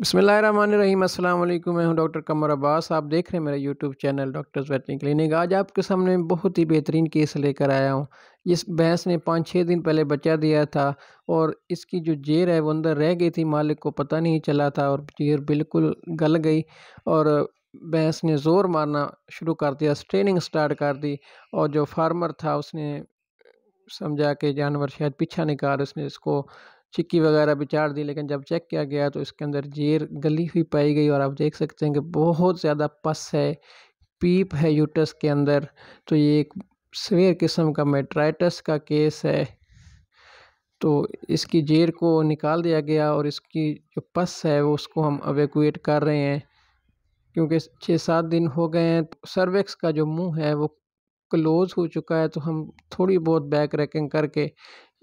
बसमीम अल्लाम मैं हूं डॉक्टर कमर अब्बास आप देख रहे हैं मेरा यूट्यूब चैनल डॉक्टर्स वेटनी क्लिनिक आज आपके सामने बहुत ही बेहतरीन केस लेकर आया हूं इस भैंस ने पाँच छः दिन पहले बच्चा दिया था और इसकी जो जेर है वो अंदर रह गई थी मालिक को पता नहीं चला था और जेर बिल्कुल गल गई और भैंस ने ज़ोर मारना शुरू कर दिया स्ट्रेनिंग स्टार्ट कर दी और जो फार्मर था उसने समझा कि जानवर शायद पीछा निकाल उसने इसको चिक्की वगैरह भी चाट दी लेकिन जब चेक किया गया तो इसके अंदर जेर गली हुई पाई गई और आप देख सकते हैं कि बहुत ज़्यादा पस है पीप है यूटस के अंदर तो ये एक सवेर किस्म का मेट्राइटस का केस है तो इसकी जेर को निकाल दिया गया और इसकी जो पस है वो उसको हम अवेकुएट कर रहे हैं क्योंकि छः सात दिन हो गए हैं तो सर्वेक्स का जो मुंह है वो क्लोज़ हो चुका है तो हम थोड़ी बहुत बैक रैकिंग करके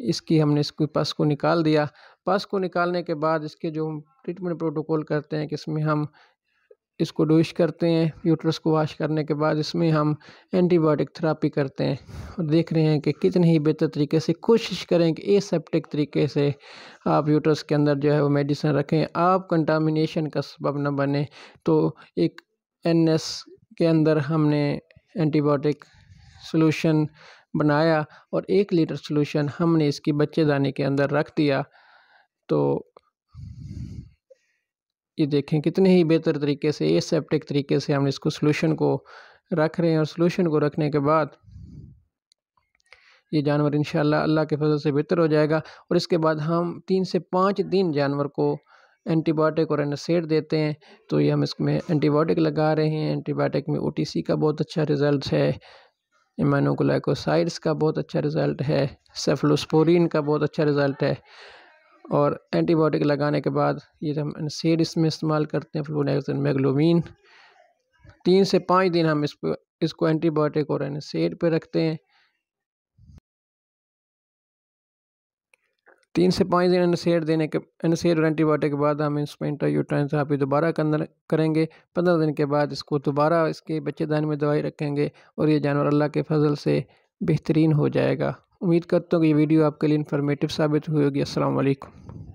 इसकी हमने इसको पस को निकाल दिया पस को निकालने के बाद इसके जो हम ट्रीटमेंट प्रोटोकॉल करते हैं कि इसमें हम इसको डोश करते हैं यूट्रस को वाश करने के बाद इसमें हम एंटीबायोटिक थेरापी करते हैं और देख रहे हैं कि कितने ही बेहतर तरीके से कोशिश करें कि एसेप्टिक तरीके से आप यूट्रस के अंदर जो है वो मेडिसिन रखें आप कंटामिनेशन का सबब न बने तो एक एन के अंदर हमने एंटीबायोटिक सॉल्यूशन बनाया और एक लीटर सॉल्यूशन हमने इसकी बच्चेदानी के अंदर रख दिया तो ये देखें कितने ही बेहतर तरीके से एसेप्टिक तरीके से हम इसको सॉल्यूशन को रख रहे हैं और सॉल्यूशन को रखने के बाद ये जानवर इन अल्लाह के फजल से बेहतर हो जाएगा और इसके बाद हम तीन से पाँच दिन जानवर को एंटीबायोटिक और एनासेड देते हैं तो ये हम इसमें एंटीबायोटिक लगा रहे हैं एंटीबायोटिक में ओ का बहुत अच्छा रिज़ल्ट है इम्यूनोग्लाइकोसाइड्स का बहुत अच्छा रिज़ल्ट है सेफ्लोस्पोरिन का बहुत अच्छा रिज़ल्ट है और एंटीबायोटिक लगाने के बाद ये हम एनसीड इसमें इस्तेमाल करते हैं फ्लोनेक्सन मेगलोमिन तीन से पाँच दिन हम इसको इसको एंटीबायोटिक और एनसीड पे रखते हैं तीन से पाँच दिन एनसेड देने के एनसेड और एंटीबायोटिक के बाद हम इसमें इंट्रायूट्राइन थेरापी दोबारा करेंगे पंद्रह दिन के बाद इसको दोबारा इसके बच्चेदान में दवाई रखेंगे और ये जानवर अल्लाह के फजल से बेहतरीन हो जाएगा उम्मीद करता हूँ कि ये वीडियो आपके लिए इन्फॉर्मेटिव साबित हुई होगी असलकम